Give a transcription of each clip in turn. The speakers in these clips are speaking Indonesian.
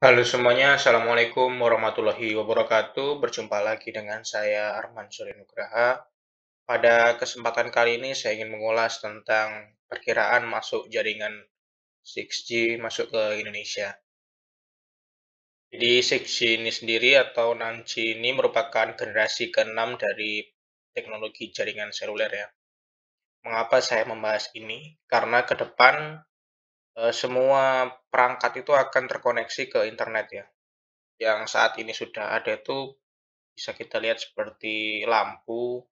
Halo semuanya, Assalamualaikum warahmatullahi wabarakatuh. Berjumpa lagi dengan saya Arman Surinugraha. Pada kesempatan kali ini saya ingin mengulas tentang perkiraan masuk jaringan 6G masuk ke Indonesia. Jadi 6G ini sendiri atau 6G ini merupakan generasi ke-6 dari teknologi jaringan seluler ya. Mengapa saya membahas ini? Karena ke depan Eh, semua perangkat itu akan terkoneksi ke internet ya. Yang saat ini sudah ada itu bisa kita lihat seperti lampu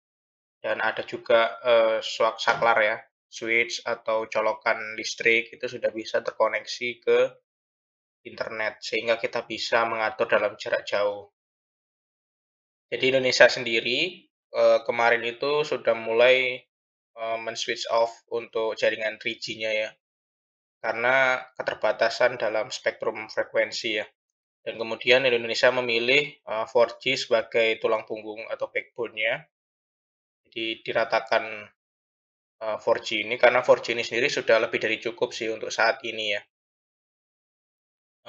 dan ada juga uh, saklar ya, switch atau colokan listrik itu sudah bisa terkoneksi ke internet sehingga kita bisa mengatur dalam jarak jauh. Jadi Indonesia sendiri uh, kemarin itu sudah mulai uh, men-switch off untuk jaringan 3G-nya ya karena keterbatasan dalam spektrum frekuensi ya. Dan kemudian Indonesia memilih 4G eh, sebagai tulang punggung atau backbone-nya. Jadi diratakan 4G eh, ini karena 4G ini sendiri sudah lebih dari cukup sih untuk saat ini ya.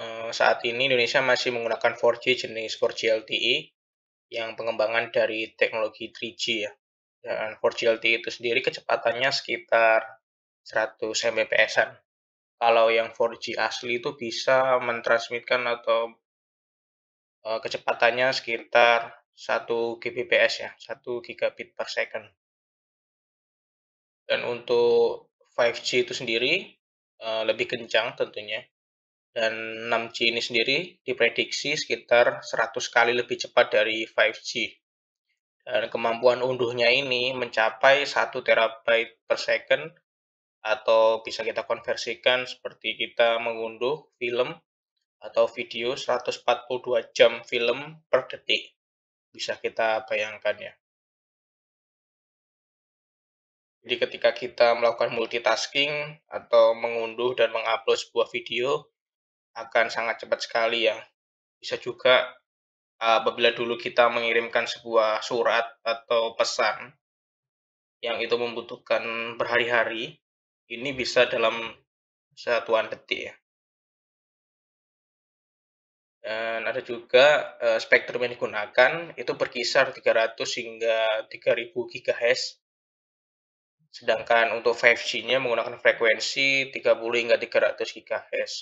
Eh, saat ini Indonesia masih menggunakan 4G jenis 4G LTE yang pengembangan dari teknologi 3G ya. Dan 4G LTE itu sendiri kecepatannya sekitar 100 Mbps-an kalau yang 4G asli itu bisa mentransmitkan atau uh, kecepatannya sekitar 1 Gbps ya, 1 gigabit per second. Dan untuk 5G itu sendiri uh, lebih kencang tentunya. Dan 6G ini sendiri diprediksi sekitar 100 kali lebih cepat dari 5G. Dan kemampuan unduhnya ini mencapai 1 terabyte per second atau bisa kita konversikan seperti kita mengunduh film atau video 142 jam film per detik. Bisa kita bayangkan ya. Jadi ketika kita melakukan multitasking atau mengunduh dan mengupload sebuah video akan sangat cepat sekali ya. Bisa juga eh, apabila dulu kita mengirimkan sebuah surat atau pesan yang itu membutuhkan berhari-hari, ini bisa dalam satuan detik ya. Dan ada juga uh, spektrum yang digunakan itu berkisar 300 hingga 3000 GHz. Sedangkan untuk 5G-nya menggunakan frekuensi 30 hingga 300 GHz.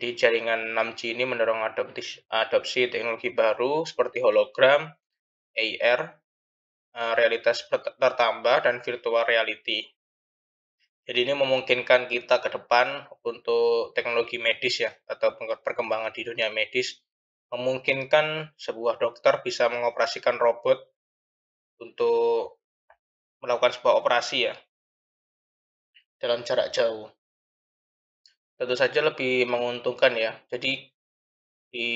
Di jaringan 6G ini mendorong adopsi, adopsi teknologi baru seperti hologram, AR, Eh, realitas bertambah dan virtual reality. Jadi ini memungkinkan kita ke depan untuk teknologi medis ya atau perkembangan di dunia medis memungkinkan sebuah dokter bisa mengoperasikan robot untuk melakukan sebuah operasi ya dalam jarak jauh. Tentu saja lebih menguntungkan ya. Jadi di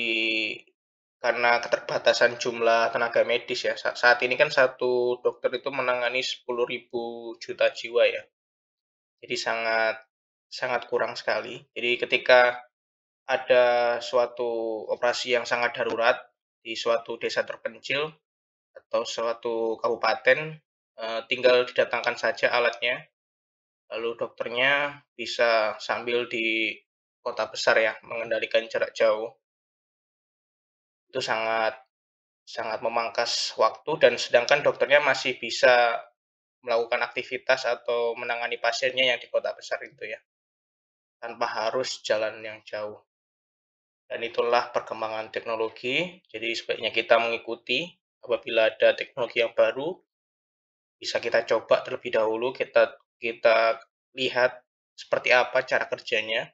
karena keterbatasan jumlah tenaga medis ya. Saat ini kan satu dokter itu menangani 10.000 juta jiwa ya. Jadi sangat sangat kurang sekali. Jadi ketika ada suatu operasi yang sangat darurat di suatu desa terpencil atau suatu kabupaten, eh, tinggal didatangkan saja alatnya. Lalu dokternya bisa sambil di kota besar ya mengendalikan jarak jauh itu sangat sangat memangkas waktu dan sedangkan dokternya masih bisa melakukan aktivitas atau menangani pasiennya yang di kota besar itu ya tanpa harus jalan yang jauh dan itulah perkembangan teknologi jadi sebaiknya kita mengikuti apabila ada teknologi yang baru bisa kita coba terlebih dahulu kita kita lihat seperti apa cara kerjanya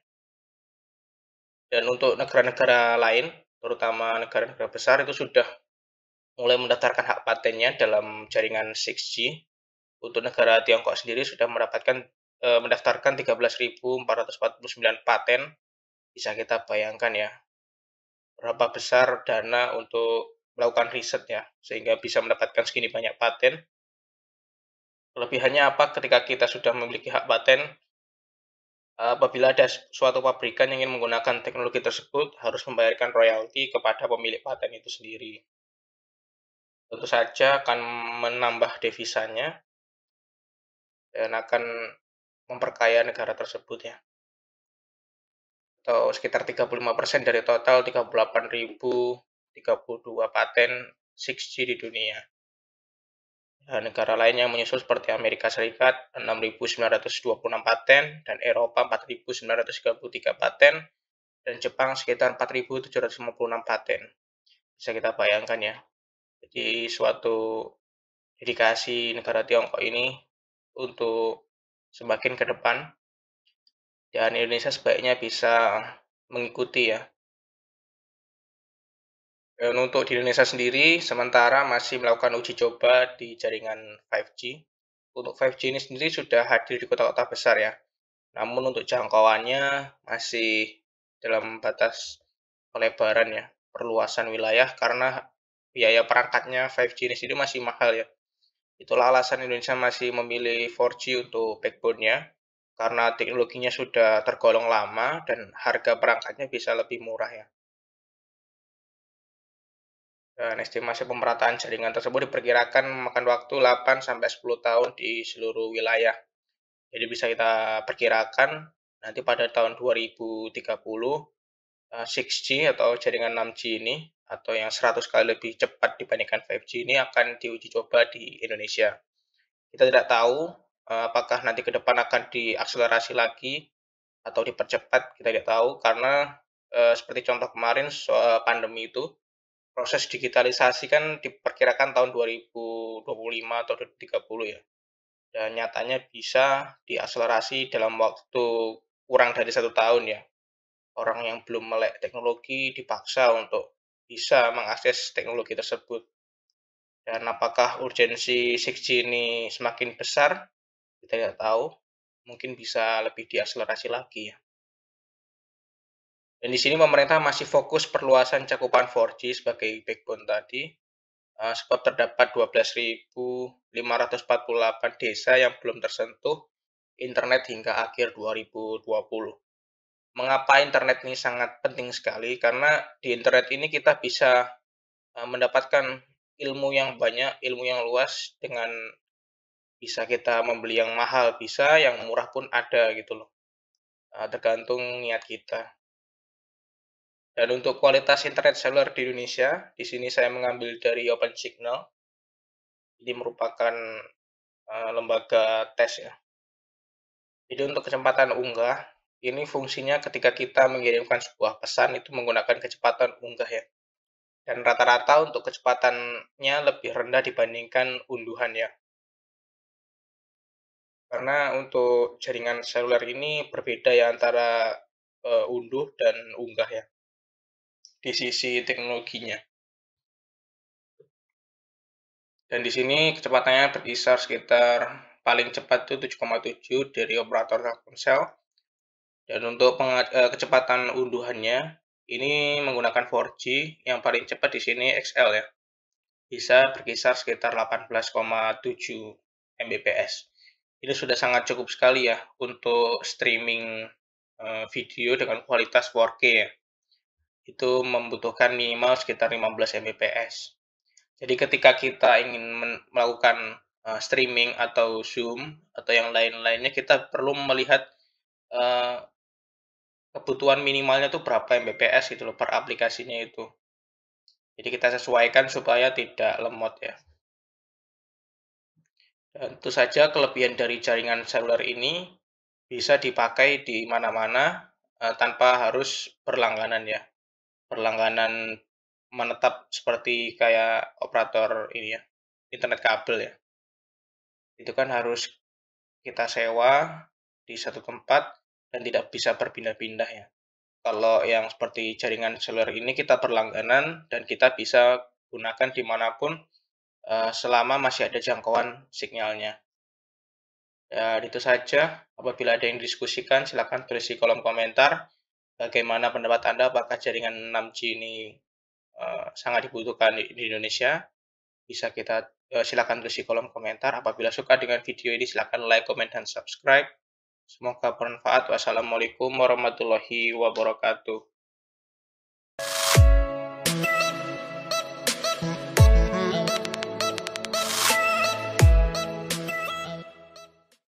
dan untuk negara-negara lain terutama negara-negara besar itu sudah mulai mendaftarkan hak patennya dalam jaringan 6G. Untuk negara Tiongkok sendiri sudah mendapatkan e, mendaftarkan 13.449 paten. Bisa kita bayangkan ya berapa besar dana untuk melakukan riset ya sehingga bisa mendapatkan segini banyak paten. Kelebihannya apa ketika kita sudah memiliki hak paten, Eh, apabila ada suatu pabrikan yang ingin menggunakan teknologi tersebut, harus membayarkan royalti kepada pemilik paten itu sendiri. Tentu saja akan menambah devisanya dan akan memperkaya negara tersebut ya. Atau sekitar 35% dari total 38.032 paten 6G di dunia. Eh, negara lain yang menyusul seperti Amerika Serikat 6.926 paten dan Eropa 4.933 paten dan Jepang sekitar 4.756 paten. Bisa kita bayangkan ya. Jadi suatu dedikasi negara Tiongkok ini untuk semakin ke depan dan Indonesia sebaiknya bisa mengikuti ya Eh, untuk di Indonesia sendiri sementara masih melakukan uji coba di jaringan 5G. Untuk 5G ini sendiri sudah hadir di kota-kota besar ya. Namun untuk jangkauannya masih dalam batas pelebaran ya, perluasan wilayah karena biaya perangkatnya 5G ini sendiri masih mahal ya. Itulah alasan Indonesia masih memilih 4G untuk backbone-nya karena teknologinya sudah tergolong lama dan harga perangkatnya bisa lebih murah ya. Dan eh, estimasi pemerataan jaringan tersebut diperkirakan memakan waktu 8 10 tahun di seluruh wilayah. Jadi bisa kita perkirakan nanti pada tahun 2030 6G eh, atau jaringan 6G ini atau yang 100 kali lebih cepat dibandingkan 5G ini akan diuji coba di Indonesia. Kita tidak tahu eh, apakah nanti ke depan akan diakselerasi lagi atau dipercepat, kita tidak tahu karena seperti contoh kemarin soal pandemi itu proses digitalisasi kan diperkirakan tahun 2025 atau 2030 ya. Dan nyatanya bisa diakselerasi dalam waktu kurang dari satu tahun ya. Orang yang belum melek teknologi dipaksa untuk bisa mengakses teknologi tersebut. Dan apakah urgensi 6G ini semakin besar? Kita tidak tahu. Mungkin bisa lebih diakselerasi lagi ya. Dan di sini pemerintah masih fokus perluasan cakupan 4G sebagai backbone tadi, uh, eh, sebab terdapat 12.548 desa yang belum tersentuh internet hingga akhir 2020. Mengapa internet ini sangat penting sekali? Karena di internet ini kita bisa uh, mendapatkan ilmu yang banyak, ilmu yang luas dengan bisa kita membeli yang mahal, bisa yang murah pun ada gitu loh. Uh, tergantung niat kita. Dan untuk kualitas internet seluler di Indonesia, di sini saya mengambil dari Open Signal. Ini merupakan uh, lembaga tes ya. Jadi untuk kecepatan unggah, ini fungsinya ketika kita mengirimkan sebuah pesan itu menggunakan kecepatan unggah ya. Dan rata-rata untuk kecepatannya lebih rendah dibandingkan unduhan ya. Karena untuk jaringan seluler ini berbeda ya antara uh, unduh dan unggah ya di sisi teknologinya. Dan di sini kecepatannya berkisar sekitar paling cepat itu 7,7 dari operator Telkomsel. Dan untuk eh, kecepatan unduhannya ini menggunakan 4G yang paling cepat di sini XL ya. Bisa berkisar sekitar 18,7 Mbps. Ini sudah sangat cukup sekali ya untuk streaming eh, video dengan kualitas 4K ya itu membutuhkan minimal sekitar 15 Mbps. Jadi ketika kita ingin melakukan uh, streaming atau Zoom atau yang lain-lainnya, kita perlu melihat uh, kebutuhan minimalnya tuh berapa Mbps gitu loh per aplikasinya itu. Jadi kita sesuaikan supaya tidak lemot ya. Dan tentu saja kelebihan dari jaringan seluler ini bisa dipakai di mana-mana uh, tanpa harus berlangganan ya. Perlangganan menetap seperti kayak operator ini ya, internet kabel ya. Itu kan harus kita sewa di satu tempat dan tidak bisa berpindah-pindah ya. Kalau yang seperti jaringan seluler ini kita perlangganan dan kita bisa gunakan dimanapun uh, selama masih ada jangkauan sinyalnya. Dan itu saja. Apabila ada yang diskusikan, silahkan tulis di kolom komentar bagaimana pendapat Anda apakah jaringan 6G ini uh, sangat dibutuhkan di, di Indonesia? Bisa kita uh, silakan tulis di kolom komentar. Apabila suka dengan video ini silakan like, comment dan subscribe. Semoga bermanfaat. Wassalamualaikum warahmatullahi wabarakatuh.